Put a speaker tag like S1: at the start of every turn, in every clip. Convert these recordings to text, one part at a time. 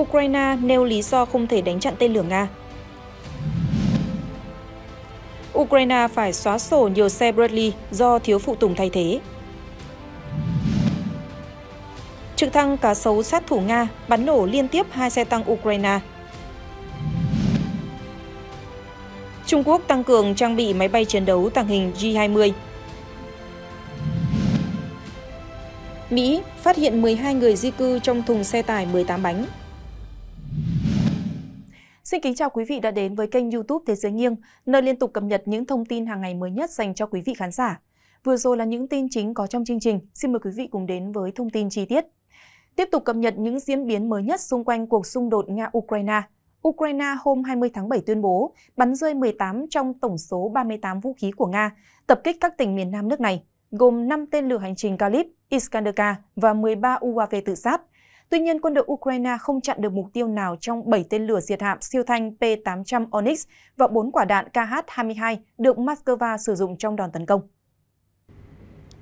S1: Ukraine nêu lý do không thể đánh chặn tên lửa Nga. Ukraine phải xóa sổ nhiều xe Bradley do thiếu phụ tùng thay thế. Trực thăng cá sấu sát thủ Nga bắn nổ liên tiếp hai xe tăng Ukraine. Trung Quốc tăng cường trang bị máy bay chiến đấu tàng hình J-20. Mỹ phát hiện 12 người di cư trong thùng xe tải 18 bánh. Xin kính chào quý vị đã đến với kênh youtube Thế giới nghiêng, nơi liên tục cập nhật những thông tin hàng ngày mới nhất dành cho quý vị khán giả. Vừa rồi là những tin chính có trong chương trình, xin mời quý vị cùng đến với thông tin chi tiết. Tiếp tục cập nhật những diễn biến mới nhất xung quanh cuộc xung đột Nga-Ukraine. Ukraine hôm 20 tháng 7 tuyên bố bắn rơi 18 trong tổng số 38 vũ khí của Nga, tập kích các tỉnh miền nam nước này, gồm 5 tên lửa hành trình Kalib, Iskander K và 13 UAV tự sát. Tuy nhiên, quân đội Ukraine không chặn được mục tiêu nào trong 7 tên lửa diệt hạm siêu thanh P-800 Onyx và 4 quả đạn KH-22 được Moscow sử dụng trong đòn tấn công.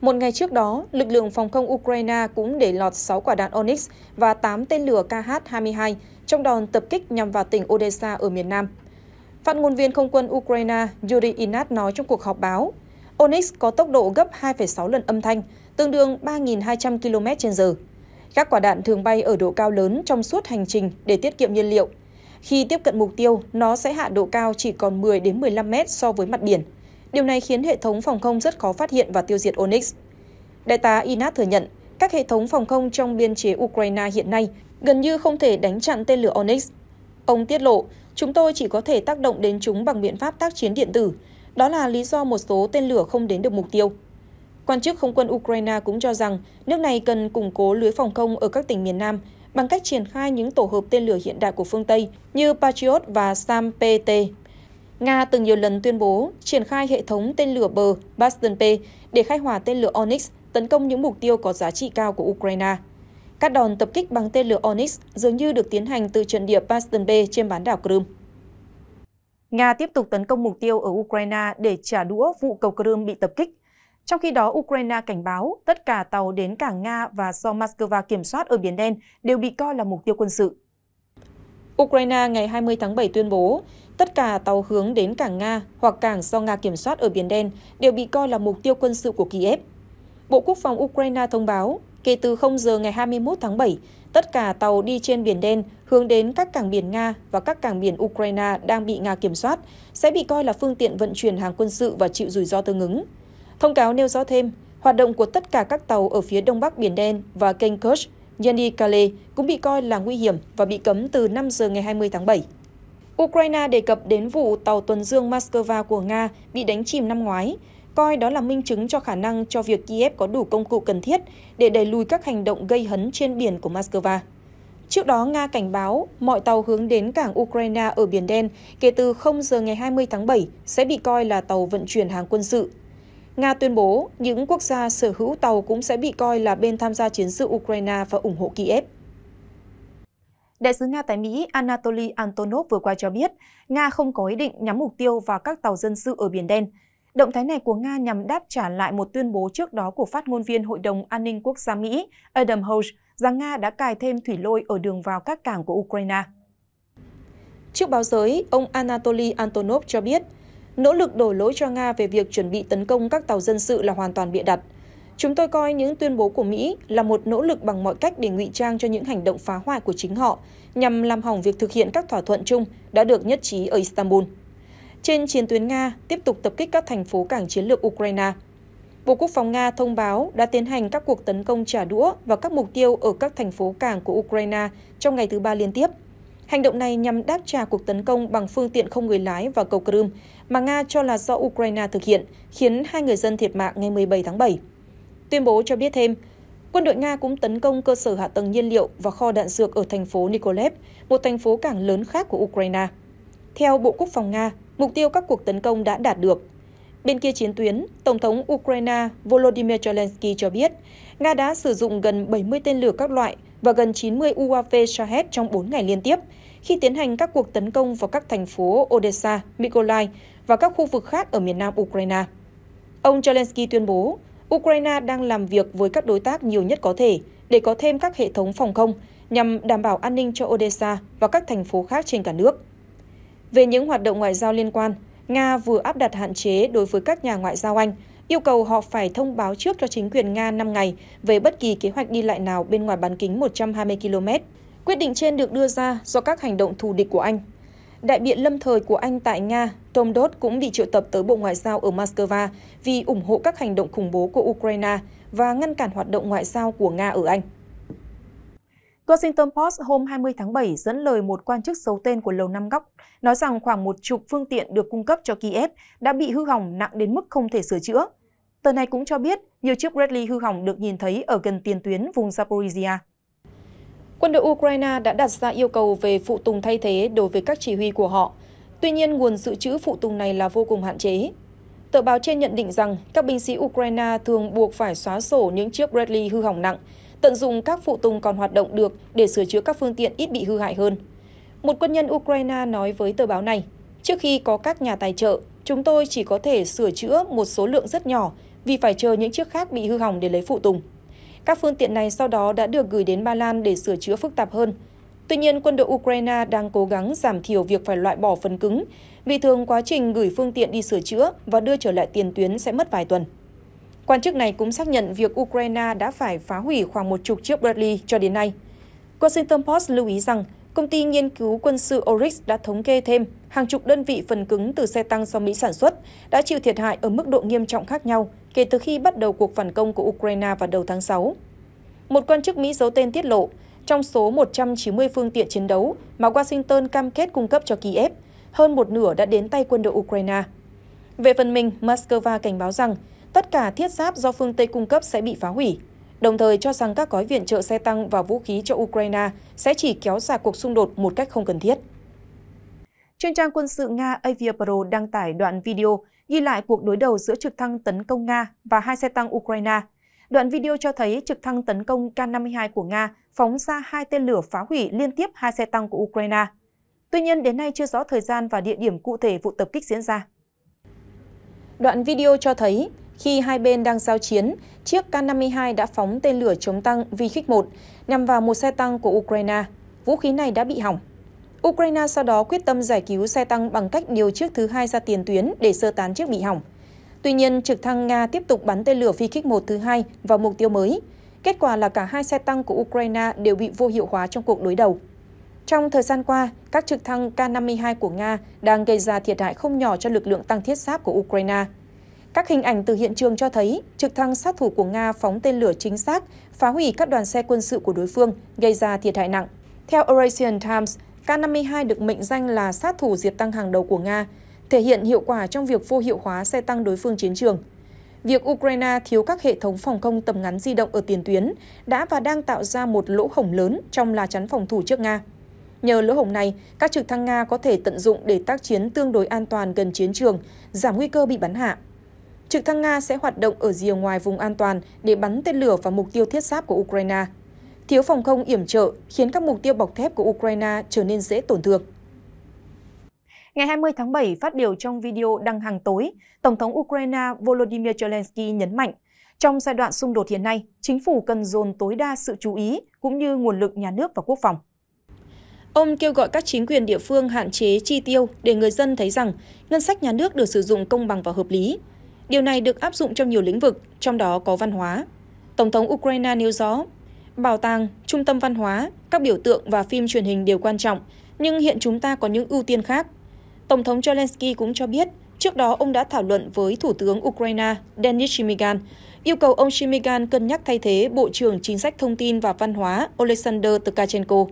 S1: Một ngày trước đó, lực lượng phòng không Ukraine cũng để lọt 6 quả đạn Onyx và 8 tên lửa KH-22 trong đòn tập kích nhằm vào tỉnh Odessa ở miền Nam. Phát ngôn viên không quân Ukraine Yuri Inat nói trong cuộc họp báo, Onyx có tốc độ gấp 2,6 lần âm thanh, tương đương 3.200 km/h. Các quả đạn thường bay ở độ cao lớn trong suốt hành trình để tiết kiệm nhiên liệu. Khi tiếp cận mục tiêu, nó sẽ hạ độ cao chỉ còn 10 đến 15 mét so với mặt biển. Điều này khiến hệ thống phòng không rất khó phát hiện và tiêu diệt Onyx. Đại tá Inat thừa nhận, các hệ thống phòng không trong biên chế Ukraine hiện nay gần như không thể đánh chặn tên lửa Onyx. Ông tiết lộ, chúng tôi chỉ có thể tác động đến chúng bằng biện pháp tác chiến điện tử. Đó là lý do một số tên lửa không đến được mục tiêu. Quan chức không quân Ukraine cũng cho rằng nước này cần củng cố lưới phòng không ở các tỉnh miền Nam bằng cách triển khai những tổ hợp tên lửa hiện đại của phương Tây như Patriot và SAM PT. Nga từng nhiều lần tuyên bố triển khai hệ thống tên lửa bờ Bastion P để khai hỏa tên lửa Onyx tấn công những mục tiêu có giá trị cao của Ukraine. Các đòn tập kích bằng tên lửa Onyx dường như được tiến hành từ trận địa Bastion B trên bán đảo Crimea. Nga tiếp tục tấn công mục tiêu ở Ukraine để trả đũa vụ cầu Crimea bị tập kích trong khi đó, Ukraine cảnh báo tất cả tàu đến cảng Nga và do Moscow kiểm soát ở Biển Đen đều bị coi là mục tiêu quân sự. Ukraine ngày 20 tháng 7 tuyên bố tất cả tàu hướng đến cảng Nga hoặc cảng do Nga kiểm soát ở Biển Đen đều bị coi là mục tiêu quân sự của Kiev. Bộ Quốc phòng Ukraine thông báo, kể từ 0 giờ ngày 21 tháng 7, tất cả tàu đi trên Biển Đen hướng đến các cảng biển Nga và các cảng biển Ukraine đang bị Nga kiểm soát sẽ bị coi là phương tiện vận chuyển hàng quân sự và chịu rủi ro tương ứng. Thông cáo nêu rõ thêm, hoạt động của tất cả các tàu ở phía đông bắc Biển Đen và kênh Kerch, Yeni Kale cũng bị coi là nguy hiểm và bị cấm từ 5 giờ ngày 20 tháng 7. Ukraine đề cập đến vụ tàu tuần dương Moscow của Nga bị đánh chìm năm ngoái, coi đó là minh chứng cho khả năng cho việc Kiev có đủ công cụ cần thiết để đẩy lùi các hành động gây hấn trên biển của Moscow. Trước đó, Nga cảnh báo mọi tàu hướng đến cảng Ukraine ở Biển Đen kể từ 0 giờ ngày 20 tháng 7 sẽ bị coi là tàu vận chuyển hàng quân sự Nga tuyên bố những quốc gia sở hữu tàu cũng sẽ bị coi là bên tham gia chiến sự Ukraine và ủng hộ Kiev. Đại sứ Nga tại Mỹ Anatoly Antonov vừa qua cho biết, Nga không có ý định nhắm mục tiêu vào các tàu dân sự ở Biển Đen. Động thái này của Nga nhằm đáp trả lại một tuyên bố trước đó của phát ngôn viên Hội đồng An ninh Quốc gia Mỹ Adam Hodge rằng Nga đã cài thêm thủy lôi ở đường vào các cảng của Ukraine. Trước báo giới, ông Anatoly Antonov cho biết, Nỗ lực đổ lỗi cho Nga về việc chuẩn bị tấn công các tàu dân sự là hoàn toàn bịa đặt. Chúng tôi coi những tuyên bố của Mỹ là một nỗ lực bằng mọi cách để ngụy trang cho những hành động phá hoại của chính họ, nhằm làm hỏng việc thực hiện các thỏa thuận chung đã được nhất trí ở Istanbul. Trên chiến tuyến Nga tiếp tục tập kích các thành phố cảng chiến lược Ukraine. Bộ Quốc phòng Nga thông báo đã tiến hành các cuộc tấn công trả đũa vào các mục tiêu ở các thành phố cảng của Ukraine trong ngày thứ ba liên tiếp – Hành động này nhằm đáp trả cuộc tấn công bằng phương tiện không người lái vào cầu Crimea mà Nga cho là do Ukraine thực hiện, khiến hai người dân thiệt mạng ngày 17 tháng 7. Tuyên bố cho biết thêm, quân đội Nga cũng tấn công cơ sở hạ tầng nhiên liệu và kho đạn dược ở thành phố Nikolaev, một thành phố cảng lớn khác của Ukraine. Theo Bộ Quốc phòng Nga, mục tiêu các cuộc tấn công đã đạt được. Bên kia chiến tuyến, Tổng thống Ukraine Volodymyr Zelensky cho biết, Nga đã sử dụng gần 70 tên lửa các loại và gần 90 UAV Shahed trong 4 ngày liên tiếp, khi tiến hành các cuộc tấn công vào các thành phố Odessa, Mykolaiv và các khu vực khác ở miền nam Ukraine. Ông Zelensky tuyên bố, Ukraine đang làm việc với các đối tác nhiều nhất có thể để có thêm các hệ thống phòng không nhằm đảm bảo an ninh cho Odessa và các thành phố khác trên cả nước. Về những hoạt động ngoại giao liên quan, Nga vừa áp đặt hạn chế đối với các nhà ngoại giao Anh yêu cầu họ phải thông báo trước cho chính quyền Nga 5 ngày về bất kỳ kế hoạch đi lại nào bên ngoài bán kính 120 km. Quyết định trên được đưa ra do các hành động thù địch của Anh. Đại biện lâm thời của Anh tại Nga, Tom Dodd cũng bị triệu tập tới Bộ Ngoại giao ở Moscow vì ủng hộ các hành động khủng bố của Ukraine và ngăn cản hoạt động ngoại giao của Nga ở Anh. Washington Post hôm 20 tháng 7 dẫn lời một quan chức giấu tên của Lầu Năm Góc, nói rằng khoảng một chục phương tiện được cung cấp cho Kiev đã bị hư hỏng nặng đến mức không thể sửa chữa. Tờ này cũng cho biết nhiều chiếc Bradley hư hỏng được nhìn thấy ở gần tiền tuyến vùng Zaporizhia. Quân đội Ukraine đã đặt ra yêu cầu về phụ tùng thay thế đối với các chỉ huy của họ. Tuy nhiên, nguồn dự trữ phụ tùng này là vô cùng hạn chế. Tờ báo trên nhận định rằng các binh sĩ Ukraine thường buộc phải xóa sổ những chiếc Bradley hư hỏng nặng tận dụng các phụ tùng còn hoạt động được để sửa chữa các phương tiện ít bị hư hại hơn. Một quân nhân Ukraine nói với tờ báo này, trước khi có các nhà tài trợ, chúng tôi chỉ có thể sửa chữa một số lượng rất nhỏ vì phải chờ những chiếc khác bị hư hỏng để lấy phụ tùng. Các phương tiện này sau đó đã được gửi đến Ba Lan để sửa chữa phức tạp hơn. Tuy nhiên, quân đội Ukraine đang cố gắng giảm thiểu việc phải loại bỏ phần cứng, vì thường quá trình gửi phương tiện đi sửa chữa và đưa trở lại tiền tuyến sẽ mất vài tuần. Quan chức này cũng xác nhận việc Ukraine đã phải phá hủy khoảng một chục chiếc Bradley cho đến nay. Washington Post lưu ý rằng công ty nghiên cứu quân sự Oryx đã thống kê thêm hàng chục đơn vị phần cứng từ xe tăng do Mỹ sản xuất đã chịu thiệt hại ở mức độ nghiêm trọng khác nhau kể từ khi bắt đầu cuộc phản công của Ukraine vào đầu tháng 6. Một quan chức Mỹ giấu tên tiết lộ, trong số 190 phương tiện chiến đấu mà Washington cam kết cung cấp cho Kiev, hơn một nửa đã đến tay quân đội Ukraine. Về phần mình, Moscow cảnh báo rằng Tất cả thiết giáp do phương Tây cung cấp sẽ bị phá hủy, đồng thời cho rằng các gói viện trợ xe tăng và vũ khí cho Ukraine sẽ chỉ kéo dài cuộc xung đột một cách không cần thiết. Trên trang quân sự Nga Aviapro đăng tải đoạn video ghi lại cuộc đối đầu giữa trực thăng tấn công Nga và hai xe tăng Ukraine. Đoạn video cho thấy trực thăng tấn công K-52 của Nga phóng ra hai tên lửa phá hủy liên tiếp hai xe tăng của Ukraine. Tuy nhiên, đến nay chưa rõ thời gian và địa điểm cụ thể vụ tập kích diễn ra. Đoạn video cho thấy khi hai bên đang giao chiến, chiếc K-52 đã phóng tên lửa chống tăng Vikh-1 nhằm vào một xe tăng của Ukraine. Vũ khí này đã bị hỏng. Ukraine sau đó quyết tâm giải cứu xe tăng bằng cách điều chiếc thứ hai ra tiền tuyến để sơ tán chiếc bị hỏng. Tuy nhiên, trực thăng Nga tiếp tục bắn tên lửa Vikh-1 thứ hai vào mục tiêu mới. Kết quả là cả hai xe tăng của Ukraine đều bị vô hiệu hóa trong cuộc đối đầu. Trong thời gian qua, các trực thăng K-52 của Nga đang gây ra thiệt hại không nhỏ cho lực lượng tăng thiết giáp của Ukraine. Các hình ảnh từ hiện trường cho thấy trực thăng sát thủ của Nga phóng tên lửa chính xác, phá hủy các đoàn xe quân sự của đối phương, gây ra thiệt hại nặng. Theo Eurasian Times, K-52 được mệnh danh là sát thủ diệt tăng hàng đầu của Nga, thể hiện hiệu quả trong việc vô hiệu hóa xe tăng đối phương chiến trường. Việc Ukraine thiếu các hệ thống phòng không tầm ngắn di động ở tiền tuyến đã và đang tạo ra một lỗ hổng lớn trong lá chắn phòng thủ trước Nga. Nhờ lỗ hổng này, các trực thăng Nga có thể tận dụng để tác chiến tương đối an toàn gần chiến trường, giảm nguy cơ bị bắn hạ trực thăng Nga sẽ hoạt động ở rìa ngoài vùng an toàn để bắn tên lửa vào mục tiêu thiết giáp của Ukraine. Thiếu phòng không yểm trợ khiến các mục tiêu bọc thép của Ukraine trở nên dễ tổn thương. Ngày 20 tháng 7, phát biểu trong video đăng hàng tối, Tổng thống Ukraine Volodymyr Zelensky nhấn mạnh, trong giai đoạn xung đột hiện nay, chính phủ cần dồn tối đa sự chú ý cũng như nguồn lực nhà nước và quốc phòng. Ông kêu gọi các chính quyền địa phương hạn chế chi tiêu để người dân thấy rằng ngân sách nhà nước được sử dụng công bằng và hợp lý, Điều này được áp dụng trong nhiều lĩnh vực, trong đó có văn hóa. Tổng thống Ukraine nêu rõ, bảo tàng, trung tâm văn hóa, các biểu tượng và phim truyền hình đều quan trọng, nhưng hiện chúng ta có những ưu tiên khác. Tổng thống Zelensky cũng cho biết, trước đó ông đã thảo luận với Thủ tướng Ukraine Denis Shmigan, yêu cầu ông Shmigan cân nhắc thay thế Bộ trưởng Chính sách Thông tin và Văn hóa Oleksandr Tukachenko.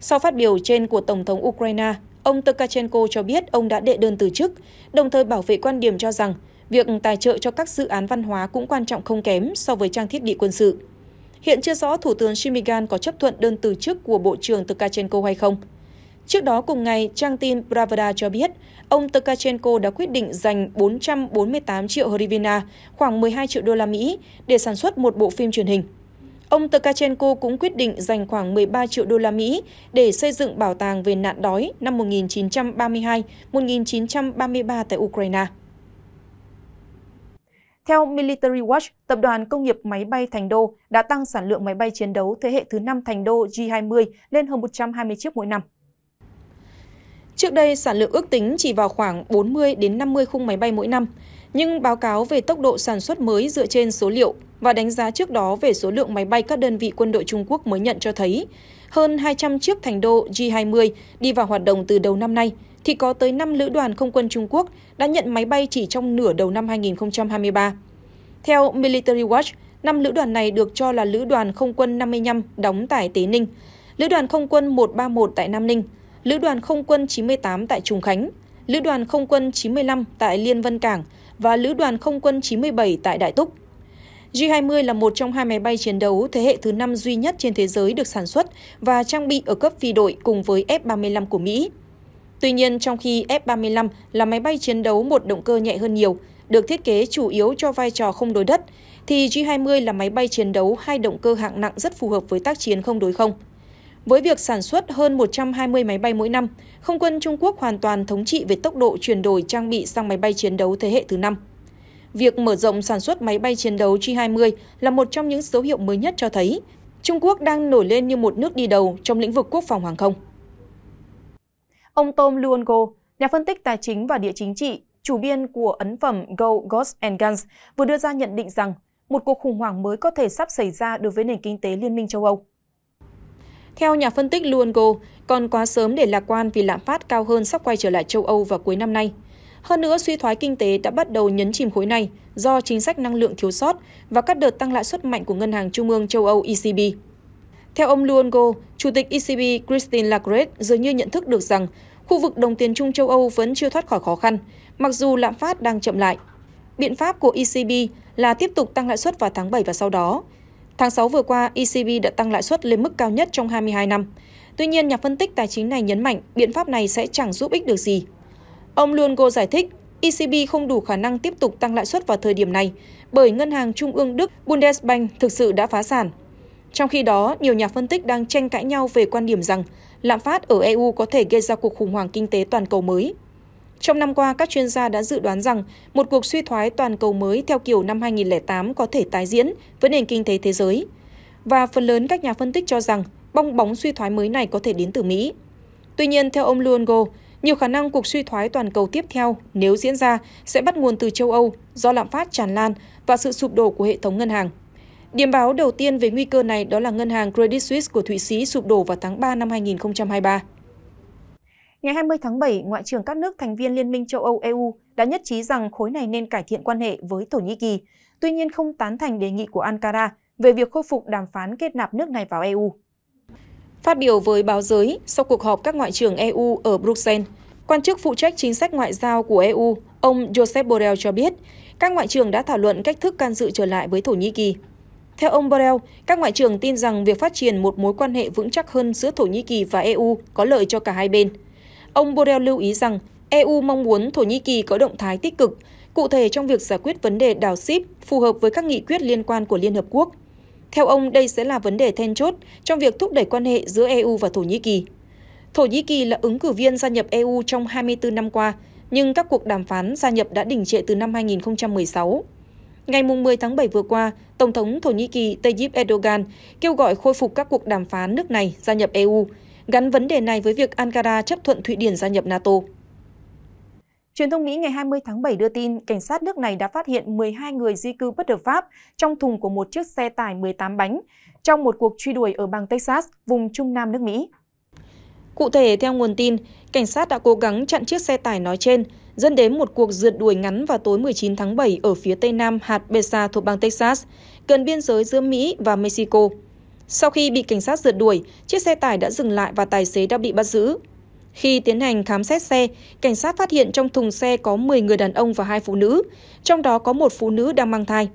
S1: Sau phát biểu trên của Tổng thống Ukraine, ông Tukachenko cho biết ông đã đệ đơn từ chức, đồng thời bảo vệ quan điểm cho rằng việc tài trợ cho các dự án văn hóa cũng quan trọng không kém so với trang thiết bị quân sự. Hiện chưa rõ Thủ tướng Shimigan có chấp thuận đơn từ chức của Bộ trưởng Tukachenko hay không. Trước đó cùng ngày, trang tin Pravda cho biết ông Tukachenko đã quyết định dành 448 triệu hryvnia, khoảng 12 triệu đô la Mỹ, để sản xuất một bộ phim truyền hình. Ông Tukachenko cũng quyết định dành khoảng 13 triệu đô la Mỹ để xây dựng bảo tàng về nạn đói năm 1932-1933 tại Ukraine. Theo Military Watch, tập đoàn công nghiệp máy bay Thành Đô đã tăng sản lượng máy bay chiến đấu thế hệ thứ 5 Thành Đô G20 lên hơn 120 chiếc mỗi năm. Trước đây, sản lượng ước tính chỉ vào khoảng 40 đến 50 khung máy bay mỗi năm, nhưng báo cáo về tốc độ sản xuất mới dựa trên số liệu và đánh giá trước đó về số lượng máy bay các đơn vị quân đội Trung Quốc mới nhận cho thấy, hơn 200 chiếc thành đô G20 đi vào hoạt động từ đầu năm nay, thì có tới 5 lữ đoàn không quân Trung Quốc đã nhận máy bay chỉ trong nửa đầu năm 2023. Theo Military Watch, năm lữ đoàn này được cho là lữ đoàn không quân 55 đóng tại Tế Ninh, lữ đoàn không quân 131 tại Nam Ninh, lữ đoàn không quân 98 tại Trùng Khánh, lữ đoàn không quân 95 tại Liên Vân Cảng và Lữ đoàn Không quân 97 tại Đại Túc. J-20 là một trong hai máy bay chiến đấu thế hệ thứ năm duy nhất trên thế giới được sản xuất và trang bị ở cấp phi đội cùng với F-35 của Mỹ. Tuy nhiên, trong khi F-35 là máy bay chiến đấu một động cơ nhẹ hơn nhiều, được thiết kế chủ yếu cho vai trò không đối đất, thì J-20 là máy bay chiến đấu hai động cơ hạng nặng rất phù hợp với tác chiến không đối không. Với việc sản xuất hơn 120 máy bay mỗi năm, không quân Trung Quốc hoàn toàn thống trị về tốc độ chuyển đổi trang bị sang máy bay chiến đấu thế hệ thứ năm. Việc mở rộng sản xuất máy bay chiến đấu J-20 là một trong những dấu hiệu mới nhất cho thấy Trung Quốc đang nổi lên như một nước đi đầu trong lĩnh vực quốc phòng hàng không. Ông Tom Luongo, nhà phân tích tài chính và địa chính trị, chủ biên của ấn phẩm Go, Ghosts and Guns, vừa đưa ra nhận định rằng một cuộc khủng hoảng mới có thể sắp xảy ra đối với nền kinh tế Liên minh châu Âu. Theo nhà phân tích Luongo, còn quá sớm để lạc quan vì lạm phát cao hơn sắp quay trở lại châu Âu vào cuối năm nay. Hơn nữa, suy thoái kinh tế đã bắt đầu nhấn chìm khối này do chính sách năng lượng thiếu sót và các đợt tăng lãi suất mạnh của Ngân hàng Trung ương châu Âu ECB. Theo ông Luongo, Chủ tịch ECB Christine Lagarde dường như nhận thức được rằng khu vực đồng tiền chung châu Âu vẫn chưa thoát khỏi khó khăn, mặc dù lạm phát đang chậm lại. Biện pháp của ECB là tiếp tục tăng lãi suất vào tháng 7 và sau đó, Tháng 6 vừa qua, ECB đã tăng lãi suất lên mức cao nhất trong 22 năm. Tuy nhiên, nhà phân tích tài chính này nhấn mạnh biện pháp này sẽ chẳng giúp ích được gì. Ông Luongo giải thích, ECB không đủ khả năng tiếp tục tăng lãi suất vào thời điểm này bởi ngân hàng trung ương Đức Bundesbank thực sự đã phá sản. Trong khi đó, nhiều nhà phân tích đang tranh cãi nhau về quan điểm rằng lạm phát ở EU có thể gây ra cuộc khủng hoảng kinh tế toàn cầu mới. Trong năm qua, các chuyên gia đã dự đoán rằng một cuộc suy thoái toàn cầu mới theo kiểu năm 2008 có thể tái diễn với nền kinh tế thế giới. Và phần lớn các nhà phân tích cho rằng bong bóng suy thoái mới này có thể đến từ Mỹ. Tuy nhiên, theo ông Luongo, nhiều khả năng cuộc suy thoái toàn cầu tiếp theo, nếu diễn ra, sẽ bắt nguồn từ châu Âu do lạm phát tràn lan và sự sụp đổ của hệ thống ngân hàng. Điểm báo đầu tiên về nguy cơ này đó là ngân hàng Credit Suisse của Thụy Sĩ sụp đổ vào tháng 3 năm 2023. Ngày 20 tháng 7, Ngoại trưởng các nước thành viên Liên minh châu Âu EU đã nhất trí rằng khối này nên cải thiện quan hệ với Thổ Nhĩ Kỳ, tuy nhiên không tán thành đề nghị của Ankara về việc khôi phục đàm phán kết nạp nước này vào EU. Phát biểu với báo giới sau cuộc họp các ngoại trưởng EU ở Bruxelles, quan chức phụ trách chính sách ngoại giao của EU, ông Josep Borrell cho biết, các ngoại trưởng đã thảo luận cách thức can dự trở lại với Thổ Nhĩ Kỳ. Theo ông Borrell, các ngoại trưởng tin rằng việc phát triển một mối quan hệ vững chắc hơn giữa Thổ Nhĩ Kỳ và EU có lợi cho cả hai bên – Ông Borrell lưu ý rằng EU mong muốn Thổ Nhĩ Kỳ có động thái tích cực, cụ thể trong việc giải quyết vấn đề đào ship phù hợp với các nghị quyết liên quan của Liên Hợp Quốc. Theo ông, đây sẽ là vấn đề then chốt trong việc thúc đẩy quan hệ giữa EU và Thổ Nhĩ Kỳ. Thổ Nhĩ Kỳ là ứng cử viên gia nhập EU trong 24 năm qua, nhưng các cuộc đàm phán gia nhập đã đình trệ từ năm 2016. Ngày 10 tháng 7 vừa qua, Tổng thống Thổ Nhĩ Kỳ Tayyip Erdogan kêu gọi khôi phục các cuộc đàm phán nước này gia nhập EU gắn vấn đề này với việc Ankara chấp thuận Thụy Điển gia nhập NATO. Truyền thông Mỹ ngày 20 tháng 7 đưa tin, cảnh sát nước này đã phát hiện 12 người di cư bất hợp pháp trong thùng của một chiếc xe tải 18 bánh trong một cuộc truy đuổi ở bang Texas, vùng Trung Nam nước Mỹ. Cụ thể, theo nguồn tin, cảnh sát đã cố gắng chặn chiếc xe tải nói trên, dẫn đến một cuộc rượt đuổi ngắn vào tối 19 tháng 7 ở phía tây nam hạt Besa thuộc bang Texas, gần biên giới giữa Mỹ và Mexico. Sau khi bị cảnh sát rượt đuổi, chiếc xe tải đã dừng lại và tài xế đã bị bắt giữ. Khi tiến hành khám xét xe, cảnh sát phát hiện trong thùng xe có 10 người đàn ông và hai phụ nữ, trong đó có một phụ nữ đang mang thai.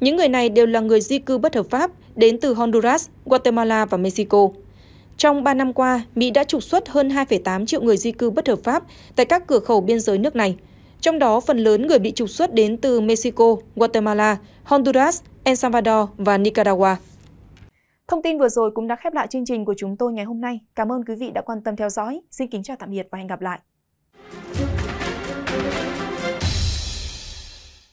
S1: Những người này đều là người di cư bất hợp pháp đến từ Honduras, Guatemala và Mexico. Trong 3 năm qua, Mỹ đã trục xuất hơn 2,8 triệu người di cư bất hợp pháp tại các cửa khẩu biên giới nước này. Trong đó, phần lớn người bị trục xuất đến từ Mexico, Guatemala, Honduras, El Salvador và Nicaragua. Thông tin vừa rồi cũng đã khép lại chương trình của chúng tôi ngày hôm nay. Cảm ơn quý vị đã quan tâm theo dõi. Xin kính chào tạm biệt và hẹn gặp lại.